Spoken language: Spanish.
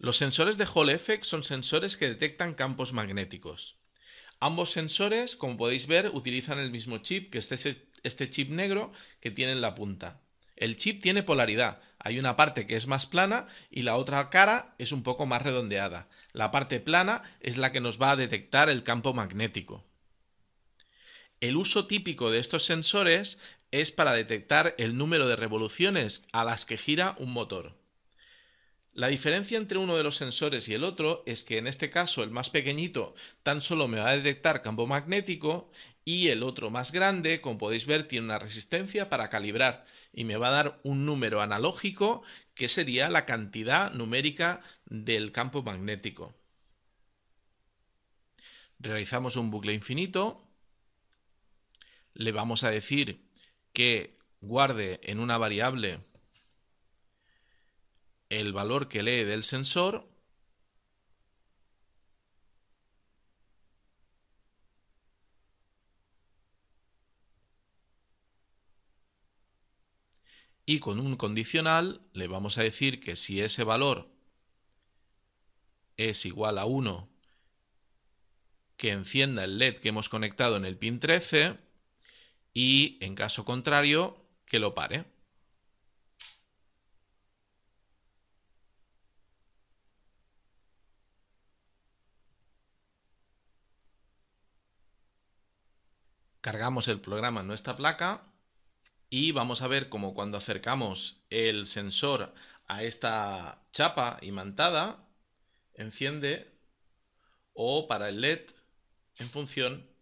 Los sensores de Hall effect son sensores que detectan campos magnéticos. Ambos sensores, como podéis ver, utilizan el mismo chip que este, e, este chip negro que tiene en la punta. El chip tiene polaridad. Hay una parte que es más plana y la otra cara es un poco más redondeada. La parte plana es la que nos va a detectar el campo magnético. El uso típico de estos sensores es para detectar el número de revoluciones a las que gira un motor. La diferencia entre uno de los sensores y el otro es que en este caso el más pequeñito tan solo me va a detectar campo magnético y el otro más grande, como podéis ver, tiene una resistencia para calibrar y me va a dar un número analógico que sería la cantidad numérica del campo magnético. Realizamos un bucle infinito, le vamos a decir que guarde en una variable el valor que lee del sensor y con un condicional le vamos a decir que si ese valor es igual a 1, que encienda el LED que hemos conectado en el pin 13 y en caso contrario que lo pare. cargamos el programa en nuestra placa y vamos a ver cómo cuando acercamos el sensor a esta chapa imantada, enciende o para el LED en función